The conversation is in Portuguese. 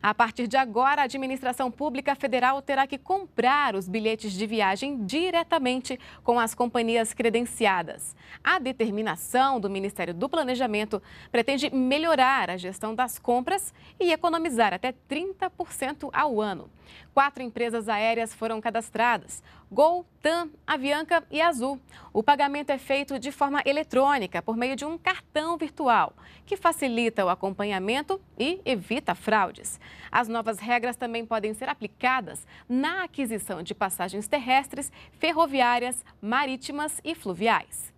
A partir de agora, a administração pública federal terá que comprar os bilhetes de viagem diretamente com as companhias credenciadas. A determinação do Ministério do Planejamento pretende melhorar a gestão das compras e economizar até 30% ao ano. Quatro empresas aéreas foram cadastradas: Gol, TAM, Avianca e Azul. O pagamento é feito de forma eletrônica por meio de um cartão virtual, que facilita o acompanhamento e evita fraudes. As novas regras também podem ser aplicadas na aquisição de passagens terrestres, ferroviárias, marítimas e fluviais.